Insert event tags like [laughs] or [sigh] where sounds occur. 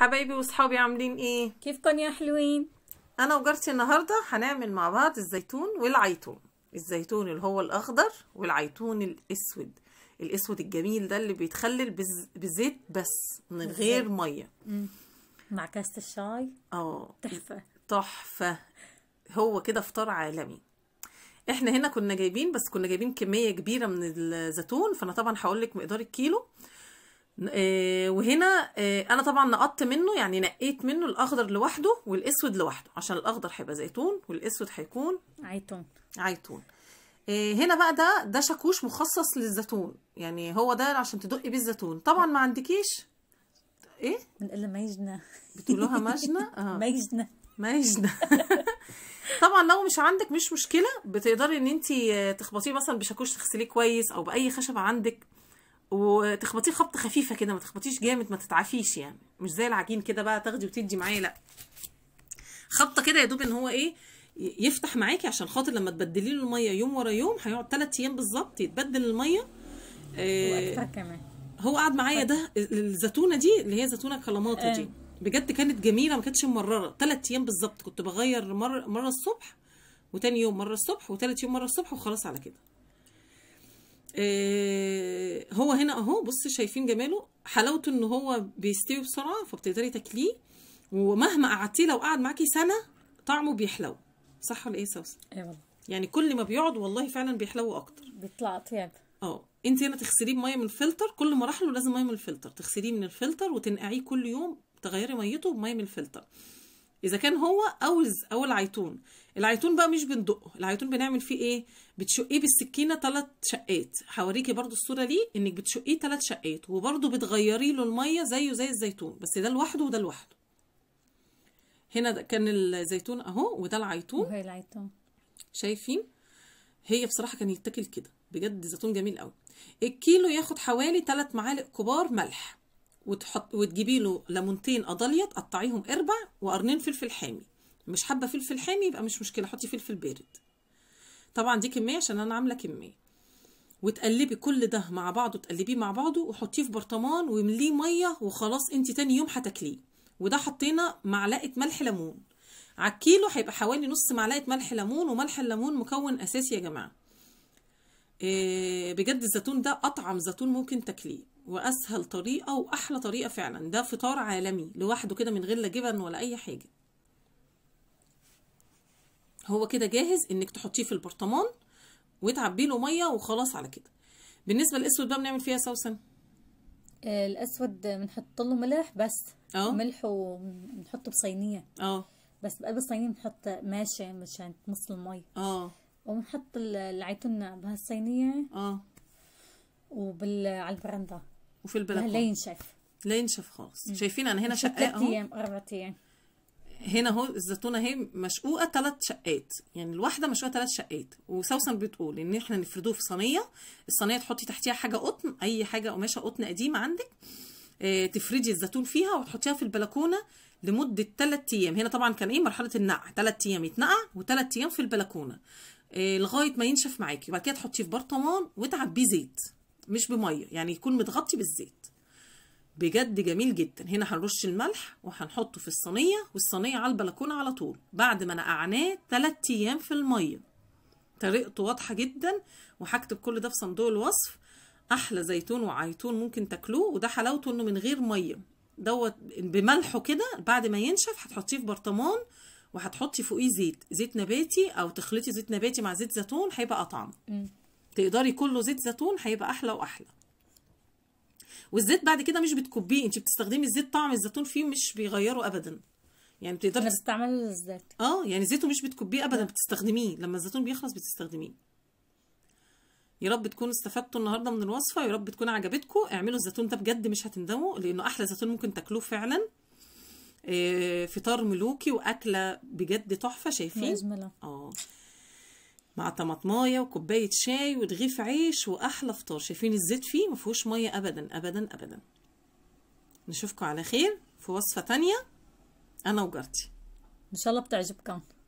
حبايبي وصحابي عاملين ايه كيفكن يا حلوين انا وجارتي النهارده هنعمل مع بعض الزيتون والعيتون الزيتون اللي هو الاخضر والعيتون الاسود الاسود الجميل ده اللي بيتخلل بز... بزيت بس من غير ميه مع كاسه الشاي اه تحفه تحفه هو كده فطار عالمي احنا هنا كنا جايبين بس كنا جايبين كميه كبيره من الزيتون فانا طبعا هقول لك مقدار الكيلو آه، وهنا آه، انا طبعا نقطت منه يعني نقيت منه الاخضر لوحده والاسود لوحده عشان الاخضر هيبقى زيتون والاسود هيكون عيتون عيتون آه، هنا بقى ده ده شاكوش مخصص للزيتون يعني هو ده عشان تدقي بيه الزيتون طبعا ما عندكيش ايه بنقول ماجنة بتقولوها [laughs] ماجنة اه ماجنة ماجنة [laughs] طبعا لو مش عندك مش مشكله بتقدري ان انت تخبطيه مثلا بشاكوش تغسليه كويس او باي خشب عندك وتخبطيه خبطه خفيفه كده ما تخبطيش جامد ما تتعافيش يعني مش زي العجين كده بقى تاخدي وتدي معايا لا خبطه كده يا دوب ان هو ايه يفتح معاكي عشان خاطر لما تبدلي له الميه يوم ورا يوم هيقعد ثلاث ايام بالظبط يتبدل الميه آه كمان هو قعد معايا ده الزتونه دي اللي هي زتونه كلاماتو دي آه. بجد كانت جميله ما كانتش ممرره ثلاث ايام بالظبط كنت بغير مره مره الصبح وتاني يوم مره الصبح وتالت يوم مره الصبح وخلاص على كده آه، هو هنا اهو بص شايفين جماله حلاوته ان هو بيستوي بسرعه فبتقدري تاكليه ومهما قعدتيه لو قعد معاكي سنه طعمه بيحلو صح ولا ايه سوسن؟ اي والله يعني كل ما بيقعد والله فعلا بيحلو اكتر بيطلع اطيب اه انت هنا تغسليه بميه من الفلتر كل مراحله لازم ميه من الفلتر تغسليه من الفلتر وتنقعيه كل يوم تغيري ميته بميه من الفلتر اذا كان هو او او العيتون العيتون بقى مش بندقه العيتون بنعمل فيه ايه بتشقيه بالسكينه ثلاث شقات هوريكي برضو الصوره دي انك بتشقيه ثلاث شقات وبرضو بتغيري له الميه زيه زي الزيتون بس ده لوحده وده لوحده هنا كان الزيتون اهو وده العيتون وهي العيتون شايفين هي بصراحه كان يتاكل كده بجد زيتون جميل قوي الكيلو ياخد حوالي ثلاث معالق كبار ملح وتحط وتجيبي له ليمونتين اضلية تقطعيهم اربع وقرنين فلفل حامي مش حابه فلفل حامي يبقى مش مشكله حطي فلفل بارد طبعا دي كميه عشان انا عامله كميه وتقلبي كل ده مع بعضه تقلبيه مع بعضه وحطيه في برطمان وامليه ميه وخلاص انت تاني يوم هتاكليه وده حطينا معلقه ملح ليمون على الكيلو هيبقى حوالي نص معلقه ملح ليمون وملح الليمون مكون اساسي يا جماعه آه، بجد الزيتون ده اطعم زيتون ممكن تاكليه واسهل طريقه واحلى طريقه فعلا ده فطار عالمي لوحده كده من غير لا جبن ولا اي حاجه هو كده جاهز انك تحطيه في البرطمان وتعبيه له ميه وخلاص على كده بالنسبه للاسود بقى بنعمل فيها سوسن آه، الاسود بنحط له ملح بس اه ملح وبنحطه بصينيه اه بس بقلب الصينيه بنحط ماشي مشان تمص المي اه وبنحط العيتنا بهالصينيه اه وبال على البرندة وفي البلكونه لا ينشف لا ينشف خالص شايفين انا هنا شقه اهو ايام اربع ايام هنا اهو الزيتونه اهي مشقوقه ثلاث شقات يعني الواحده مشقوقه ثلاث شقات وسوسن بتقول ان احنا نفردوه في صينيه الصينيه تحطي تحتيها حاجه قطن اي حاجه قماشه قطن قديم عندك اه تفردي الزيتون فيها وتحطيها في البلكونه لمده ثلاث ايام هنا طبعا كان ايه مرحله النقع ثلاث ايام يتنقع وثلاث ايام في البلكونه اه لغايه ما ينشف معاكي وبعد كده تحطيه في برطمان وتعبيه زيت مش بميه يعني يكون متغطي بالزيت بجد جميل جدا هنا هنرش الملح وهنحطه في الصينيه والصينيه على البلكونه على طول بعد ما نقعناه 3 ايام في الميه طريقته واضحه جدا وهكتب كل ده في صندوق الوصف احلى زيتون وعيتون ممكن تاكلوه وده حلاوته انه من غير ميه دوت بملحه كده بعد ما ينشف هتحطيه في برطمان وهتحطي فوقيه زيت زيت نباتي او تخلطي زيت نباتي مع زيت زيتون هيبقى اطعم تقدري كله زيت زيتون هيبقى احلى واحلى والزيت بعد كده مش بتكبيه انت بتستخدمي الزيت طعم الزيتون فيه مش بيغيره ابدا يعني بتقدري بتستعملي الزيت اه يعني زيته مش بتكبيه ابدا بتستخدميه لما الزيتون بيخلص بتستخدميه يا رب تكونوا استفدتوا النهارده من الوصفه يا رب تكون عجبتكم اعملوا الزيتون ده بجد مش هتندموا لانه احلى زيتون ممكن تاكلوه فعلا آه، فطار ملوكي واكله بجد تحفه شايفين اه مع طماطمايه وكوبايه شاي ورغيف عيش واحلى فطار شايفين الزيت فيه ما فيهوش ميه ابدا ابدا ابدا نشوفكم على خير في وصفه تانية انا وجارتي ان شاء الله بتعجبكم